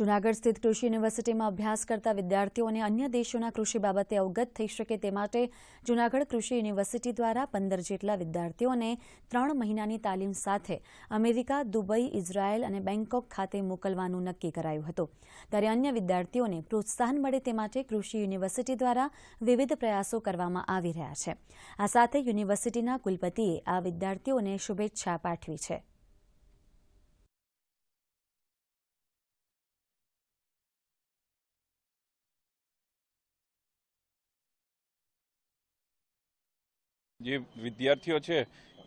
જૂનાગઢ સ્થિત કૃષિ યુનિવર્સિટીમાં અભ્યાસ કરતા વિદ્યાર્થીઓને અન્ય દેશોના કૃષિ બાબતે અવગત થઈ શકે તે માટે જૂનાગઢ કૃષિ યુનિવર્સિટી દ્વારા પંદર જેટલા વિદ્યાર્થીઓને ત્રણ મહિનાની તાલીમ સાથે અમેરિકા દુબઈ ઇઝરાયેલ અને બેંકોક ખાતે મોકલવાનું નક્કી કરાયું હતું ત્યારે અન્ય વિદ્યાર્થીઓને પ્રોત્સાહન મળે તે માટે કૃષિ યુનિવર્સિટી દ્વારા વિવિધ પ્રયાસો કરવામાં આવી રહ્યા છે આ સાથે યુનિવર્સિટીના કુલપતિએ આ વિદ્યાર્થીઓને શુભેચ્છા પાઠવી છે જે વિદ્યાર્થીઓ છે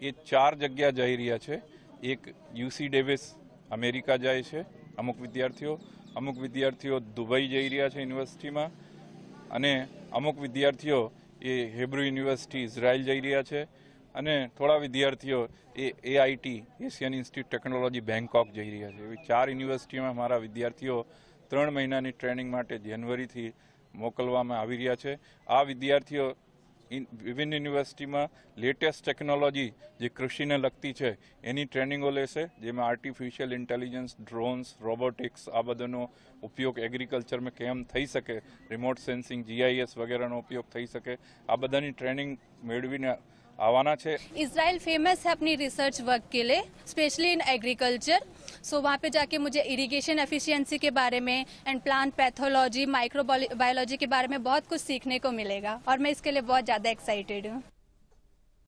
એ ચાર જગ્યા જઈ રહ્યા છે એક યુસી ડેવિસ અમેરિકા જાય છે અમુક વિદ્યાર્થીઓ અમુક વિદ્યાર્થીઓ દુબઈ જઈ રહ્યા છે યુનિવર્સિટીમાં અને અમુક વિદ્યાર્થીઓ એ હેબ્રુ યુનિવર્સિટી ઇઝરાયલ જઈ રહ્યા છે અને થોડા વિદ્યાર્થીઓ એ AIT Asian Institute technology Bangkok જઈ રહ્યા છે એવી ચાર યુનિવર્સિટીમાં મારા વિદ્યાર્થીઓ ત્રણ મહિનાની ટ્રેનિંગ માટે જાન્યુઆરીથી મોકલવામાં આવી રહ્યા છે આ વિદ્યાર્થીઓ વિભિન્ન યુનિવર્સિટીમાં લેટેસ્ટ ટેકનોલોજી જે કૃષિને લગતી છે એની ટ્રેનિંગો લેશે જેમાં આર્ટિફિશિયલ ઇન્ટેલિજન્સ ડ્રોન્સ રોબોટિક્સ આ બધાનો ઉપયોગ એગ્રીકલ્ચરમાં કેમ થઈ શકે રિમોટ સેન્સિંગ જીઆઈએસ વગેરેનો ઉપયોગ થઈ શકે આ બધાની ટ્રેનિંગ મેળવીને આવવાના છે ઇઝરાયલ ફેમસ હે અપની રિસર્ચ વર્ક કે લે સ્પેશિયલી ઇન એગ્રીકલ્ચર सो वहाँ पे जाके मुझे इरिगेशन एफिशिएंसी के बारे में and plant pathology microbiology के बारे में बहुत कुछ सीखने को मिलेगा और मैं इसके लिए बहुत ज़्यादा एक्साइटेड हूँ